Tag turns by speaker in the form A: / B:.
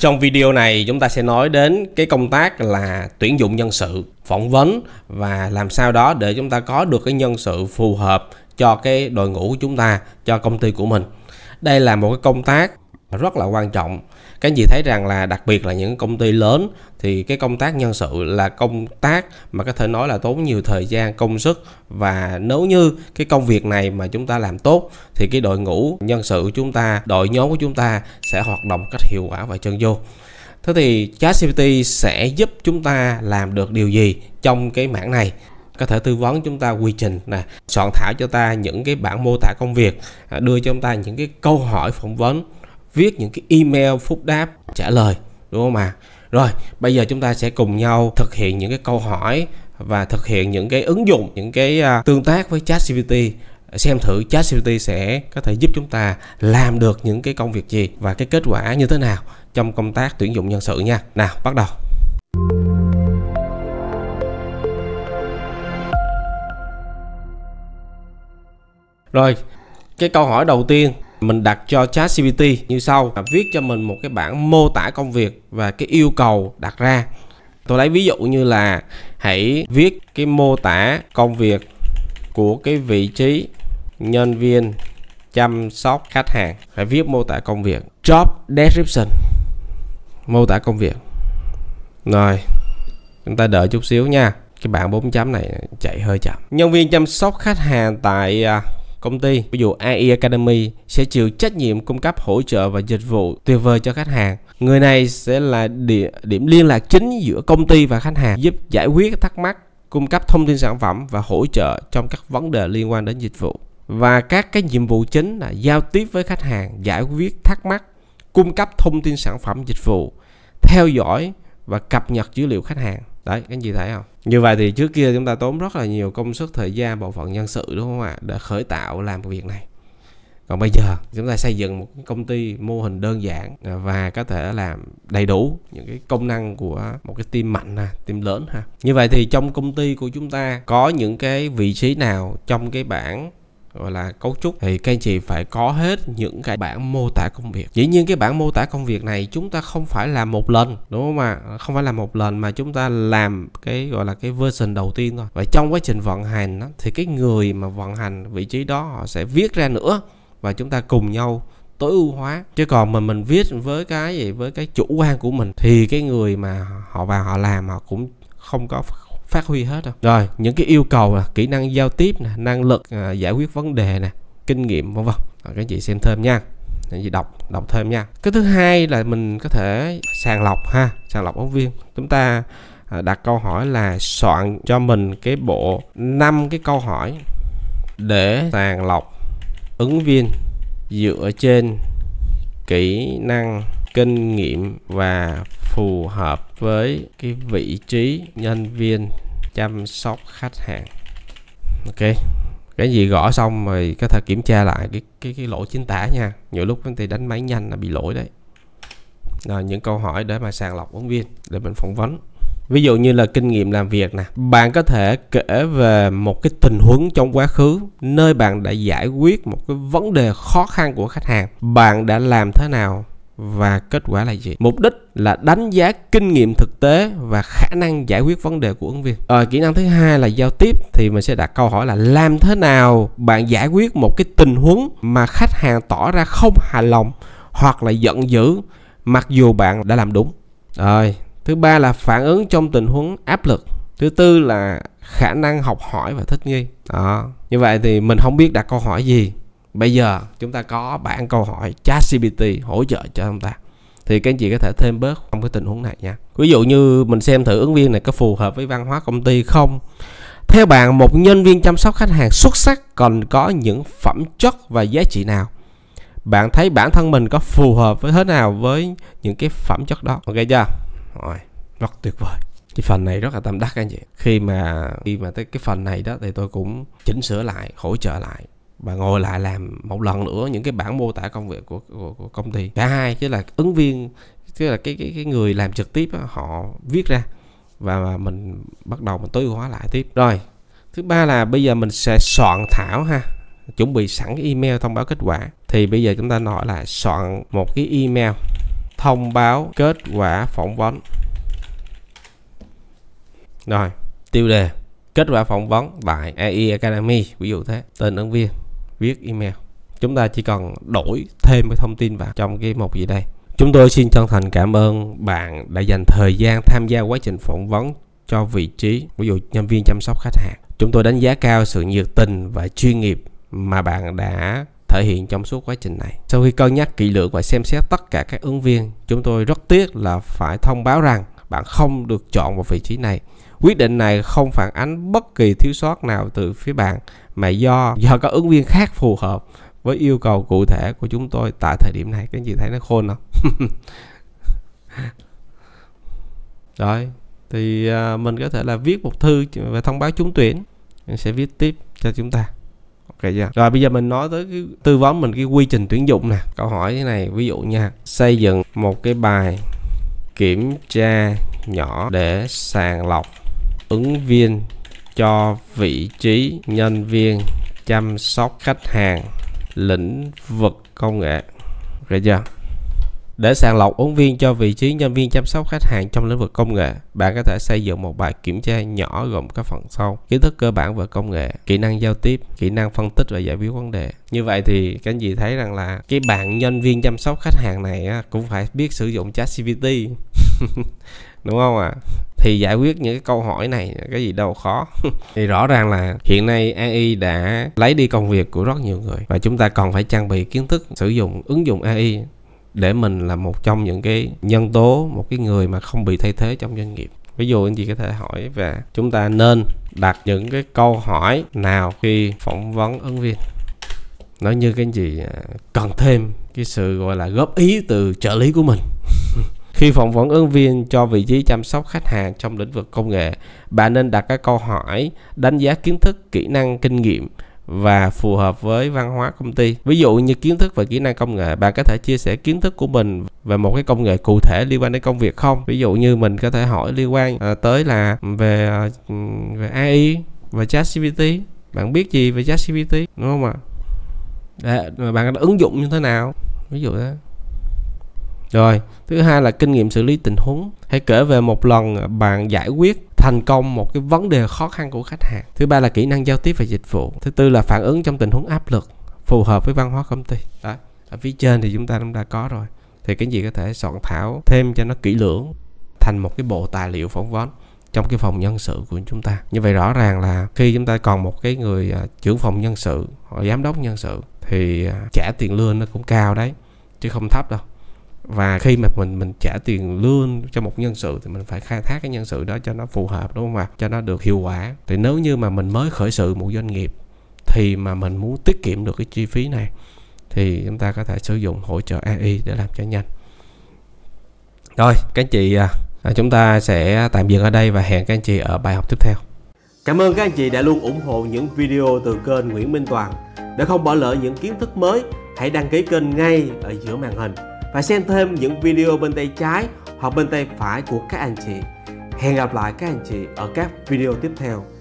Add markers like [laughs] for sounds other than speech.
A: Trong video này chúng ta sẽ nói đến cái công tác là tuyển dụng nhân sự, phỏng vấn và làm sao đó để chúng ta có được cái nhân sự phù hợp cho cái đội ngũ của chúng ta, cho công ty của mình. Đây là một cái công tác rất là quan trọng các anh chị thấy rằng là đặc biệt là những công ty lớn thì cái công tác nhân sự là công tác mà có thể nói là tốn nhiều thời gian công sức và nếu như cái công việc này mà chúng ta làm tốt thì cái đội ngũ nhân sự của chúng ta đội nhóm của chúng ta sẽ hoạt động cách hiệu quả và chân vô thế thì ChatGPT sẽ giúp chúng ta làm được điều gì trong cái mảng này có thể tư vấn chúng ta quy trình nè soạn thảo cho ta những cái bản mô tả công việc à, đưa cho chúng ta những cái câu hỏi phỏng vấn viết những cái email phúc đáp trả lời đúng không ạ rồi bây giờ chúng ta sẽ cùng nhau thực hiện những cái câu hỏi và thực hiện những cái ứng dụng những cái à, tương tác với chat GPT xem thử chat GPT sẽ có thể giúp chúng ta làm được những cái công việc gì và cái kết quả như thế nào trong công tác tuyển dụng nhân sự nha. Nào, bắt đầu. Rồi, cái câu hỏi đầu tiên mình đặt cho chat ChatGPT như sau là viết cho mình một cái bản mô tả công việc và cái yêu cầu đặt ra tôi lấy ví dụ như là hãy viết cái mô tả công việc của cái vị trí nhân viên chăm sóc khách hàng hãy viết mô tả công việc job description mô tả công việc rồi chúng ta đợi chút xíu nha cái bảng 4 chấm này chạy hơi chậm nhân viên chăm sóc khách hàng tại à, công ty, ví dụ AI Academy sẽ chịu trách nhiệm cung cấp hỗ trợ và dịch vụ tuyệt vời cho khách hàng. Người này sẽ là địa, điểm liên lạc chính giữa công ty và khách hàng, giúp giải quyết thắc mắc, cung cấp thông tin sản phẩm và hỗ trợ trong các vấn đề liên quan đến dịch vụ. Và các cái nhiệm vụ chính là giao tiếp với khách hàng, giải quyết thắc mắc, cung cấp thông tin sản phẩm dịch vụ, theo dõi và cập nhật dữ liệu khách hàng. Đấy, cái gì thấy không? như vậy thì trước kia chúng ta tốn rất là nhiều công sức thời gian bộ phận nhân sự đúng không ạ để khởi tạo làm cái việc này còn bây giờ chúng ta xây dựng một công ty mô hình đơn giản và có thể làm đầy đủ những cái công năng của một cái team mạnh ha, team lớn ha. Như vậy thì trong công ty của chúng ta có những cái vị trí nào trong cái bảng gọi là cấu trúc thì các anh chị phải có hết những cái bản mô tả công việc dĩ nhiên cái bản mô tả công việc này chúng ta không phải làm một lần đúng không ạ không phải làm một lần mà chúng ta làm cái gọi là cái version đầu tiên thôi và trong quá trình vận hành đó, thì cái người mà vận hành vị trí đó họ sẽ viết ra nữa và chúng ta cùng nhau tối ưu hóa chứ còn mà mình viết với cái gì với cái chủ quan của mình thì cái người mà họ vào họ làm họ cũng không có phát huy hết rồi rồi những cái yêu cầu là kỹ năng giao tiếp nè năng lực à, giải quyết vấn đề nè kinh nghiệm vân vân các chị xem thêm nha những gì đọc đọc thêm nha cái thứ hai là mình có thể sàng lọc ha sàng lọc ứng viên chúng ta à, đặt câu hỏi là soạn cho mình cái bộ 5 cái câu hỏi để sàng lọc ứng viên dựa trên kỹ năng kinh nghiệm và phù hợp với cái vị trí nhân viên chăm sóc khách hàng ok cái gì gõ xong rồi có thể kiểm tra lại cái cái cái lỗi chính tả nha nhiều lúc thì đánh máy nhanh là bị lỗi đấy là những câu hỏi để mà sàng lọc ứng viên để mình phỏng vấn ví dụ như là kinh nghiệm làm việc nè bạn có thể kể về một cái tình huống trong quá khứ nơi bạn đã giải quyết một cái vấn đề khó khăn của khách hàng bạn đã làm thế nào và kết quả là gì mục đích là đánh giá kinh nghiệm thực tế và khả năng giải quyết vấn đề của ứng viên ờ, kỹ năng thứ hai là giao tiếp thì mình sẽ đặt câu hỏi là làm thế nào bạn giải quyết một cái tình huống mà khách hàng tỏ ra không hài lòng hoặc là giận dữ mặc dù bạn đã làm đúng rồi thứ ba là phản ứng trong tình huống áp lực thứ tư là khả năng học hỏi và thích nghi đó như vậy thì mình không biết đặt câu hỏi gì bây giờ chúng ta có bản câu hỏi chat ChatGPT hỗ trợ cho chúng ta thì các anh chị có thể thêm bớt trong cái tình huống này nha ví dụ như mình xem thử ứng viên này có phù hợp với văn hóa công ty không theo bạn một nhân viên chăm sóc khách hàng xuất sắc còn có những phẩm chất và giá trị nào bạn thấy bản thân mình có phù hợp với thế nào với những cái phẩm chất đó ok chưa rồi rất tuyệt vời cái phần này rất là tâm đắc anh chị khi mà khi mà tới cái phần này đó thì tôi cũng chỉnh sửa lại hỗ trợ lại và ngồi lại làm một lần nữa những cái bản mô tả công việc của của, của công ty cả hai chứ là ứng viên chứ là cái cái cái người làm trực tiếp đó, họ viết ra và mình bắt đầu mình tối ưu hóa lại tiếp rồi thứ ba là bây giờ mình sẽ soạn thảo ha chuẩn bị sẵn cái email thông báo kết quả thì bây giờ chúng ta nói là soạn một cái email thông báo kết quả phỏng vấn rồi tiêu đề kết quả phỏng vấn tại AI Academy ví dụ thế tên ứng viên viết email chúng ta chỉ cần đổi thêm cái thông tin vào trong cái mục gì đây chúng tôi xin chân thành cảm ơn bạn đã dành thời gian tham gia quá trình phỏng vấn cho vị trí ví dụ nhân viên chăm sóc khách hàng chúng tôi đánh giá cao sự nhiệt tình và chuyên nghiệp mà bạn đã thể hiện trong suốt quá trình này sau khi cân nhắc kỹ lưỡng và xem xét tất cả các ứng viên chúng tôi rất tiếc là phải thông báo rằng bạn không được chọn vào vị trí này quyết định này không phản ánh bất kỳ thiếu sót nào từ phía bạn mà do do các ứng viên khác phù hợp với yêu cầu cụ thể của chúng tôi tại thời điểm này các anh chị thấy nó khôn không [laughs] rồi thì à, mình có thể là viết một thư về thông báo trúng tuyển mình sẽ viết tiếp cho chúng ta ok chưa rồi bây giờ mình nói tới cái, tư vấn mình cái quy trình tuyển dụng nè câu hỏi thế này ví dụ nha xây dựng một cái bài kiểm tra nhỏ để sàng lọc ứng viên cho vị trí nhân viên chăm sóc khách hàng lĩnh vực công nghệ Rồi chưa để sàng lọc ứng viên cho vị trí nhân viên chăm sóc khách hàng trong lĩnh vực công nghệ, bạn có thể xây dựng một bài kiểm tra nhỏ gồm các phần sau: kiến thức cơ bản về công nghệ, kỹ năng giao tiếp, kỹ năng phân tích và giải quyết vấn đề. Như vậy thì các anh chị thấy rằng là cái bạn nhân viên chăm sóc khách hàng này cũng phải biết sử dụng ChatGPT. [laughs] đúng không ạ à? thì giải quyết những cái câu hỏi này cái gì đâu khó [laughs] thì rõ ràng là hiện nay AI đã lấy đi công việc của rất nhiều người và chúng ta còn phải trang bị kiến thức sử dụng ứng dụng AI để mình là một trong những cái nhân tố một cái người mà không bị thay thế trong doanh nghiệp ví dụ anh chị có thể hỏi về chúng ta nên đặt những cái câu hỏi nào khi phỏng vấn ứng viên nói như cái gì à, cần thêm cái sự gọi là góp ý từ trợ lý của mình khi phỏng vấn ứng viên cho vị trí chăm sóc khách hàng trong lĩnh vực công nghệ, bạn nên đặt các câu hỏi đánh giá kiến thức, kỹ năng, kinh nghiệm và phù hợp với văn hóa công ty. Ví dụ như kiến thức và kỹ năng công nghệ, bạn có thể chia sẻ kiến thức của mình về một cái công nghệ cụ thể liên quan đến công việc không? Ví dụ như mình có thể hỏi liên quan ờ, tới là về ờ, về AI và ChatGPT. Bạn biết gì về ChatGPT đúng không ạ? À? bạn đã ứng dụng như thế nào? Ví dụ thế rồi thứ hai là kinh nghiệm xử lý tình huống hãy kể về một lần bạn giải quyết thành công một cái vấn đề khó khăn của khách hàng thứ ba là kỹ năng giao tiếp và dịch vụ thứ tư là phản ứng trong tình huống áp lực phù hợp với văn hóa công ty đó ở phía trên thì chúng ta cũng đã có rồi thì cái gì có thể soạn thảo thêm cho nó kỹ lưỡng thành một cái bộ tài liệu phỏng vấn trong cái phòng nhân sự của chúng ta như vậy rõ ràng là khi chúng ta còn một cái người à, trưởng phòng nhân sự hoặc giám đốc nhân sự thì à, trả tiền lương nó cũng cao đấy chứ không thấp đâu và khi mà mình mình trả tiền lương cho một nhân sự thì mình phải khai thác cái nhân sự đó cho nó phù hợp đúng không ạ cho nó được hiệu quả thì nếu như mà mình mới khởi sự một doanh nghiệp thì mà mình muốn tiết kiệm được cái chi phí này thì chúng ta có thể sử dụng hỗ trợ AI để làm cho nhanh rồi các anh chị à, à, chúng ta sẽ tạm dừng ở đây và hẹn các anh chị ở bài học tiếp theo cảm ơn các anh chị đã luôn ủng hộ những video từ kênh Nguyễn Minh Toàn để không bỏ lỡ những kiến thức mới hãy đăng ký kênh ngay ở giữa màn hình và xem thêm những video bên tay trái hoặc bên tay phải của các anh chị. Hẹn gặp lại các anh chị ở các video tiếp theo.